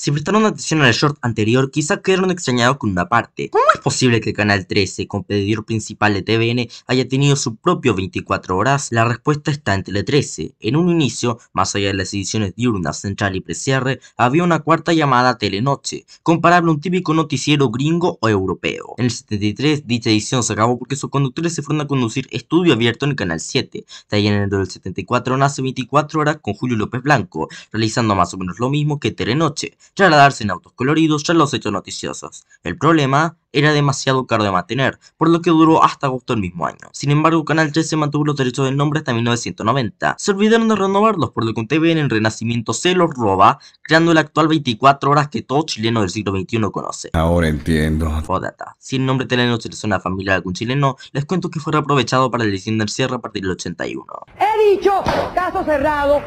Si prestaron atención al short anterior, quizá quedaron extrañados con una parte. ¿Cómo es posible que Canal 13, competidor principal de TVN, haya tenido su propio 24 horas? La respuesta está en Tele 13. En un inicio, más allá de las ediciones diurnas Central y Precierre, había una cuarta llamada Telenoche, comparable a un típico noticiero gringo o europeo. En el 73, dicha edición se acabó porque sus conductores se fueron a conducir Estudio Abierto en el Canal 7. De ahí en el 74 nace 24 horas con Julio López Blanco, realizando más o menos lo mismo que Telenoche darse en autos coloridos ya los hechos noticiosos. El problema era demasiado caro de mantener, por lo que duró hasta agosto del mismo año. Sin embargo, Canal 13 mantuvo los derechos del nombre hasta 1990. Se olvidaron de renovarlos, por lo que un TV en el Renacimiento se los roba, creando el actual 24 horas que todo chileno del siglo XXI conoce. Ahora entiendo. Fodata. Oh, si el nombre se le suena a familia de algún chileno, les cuento que fue aprovechado para la edición del Cierre a partir del 81. He dicho, caso cerrado.